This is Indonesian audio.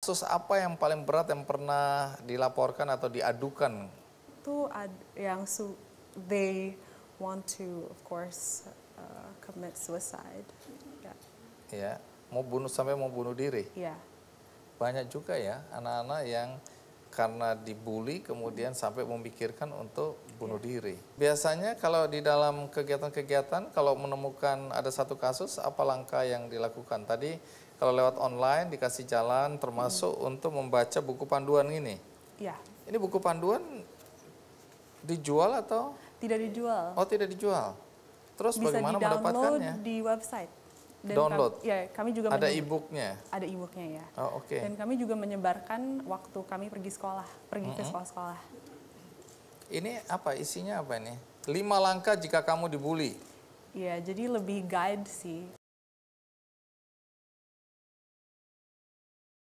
Kasus apa yang paling berat yang pernah dilaporkan atau diadukan? Itu yang su they want to of course uh, commit suicide. Ya, yeah. mau bunuh sampai mau bunuh diri. Ya. Yeah. Banyak juga ya anak-anak yang karena dibully kemudian sampai memikirkan untuk bunuh yeah. diri. Biasanya kalau di dalam kegiatan-kegiatan kalau menemukan ada satu kasus apa langkah yang dilakukan? Tadi kalau lewat online dikasih jalan termasuk hmm. untuk membaca buku panduan ini. Iya. Ini buku panduan dijual atau? Tidak dijual. Oh, tidak dijual. Terus Bisa bagaimana di mendapatkannya? di website. Dan Download. Kami, ya, kami juga ada e-booknya. Ada e-booknya ya. Oh, oke. Okay. Dan kami juga menyebarkan waktu kami pergi sekolah, pergi mm -hmm. ke sekolah-sekolah. Ini apa isinya apa ini? Lima langkah jika kamu dibully. Iya, jadi lebih guide sih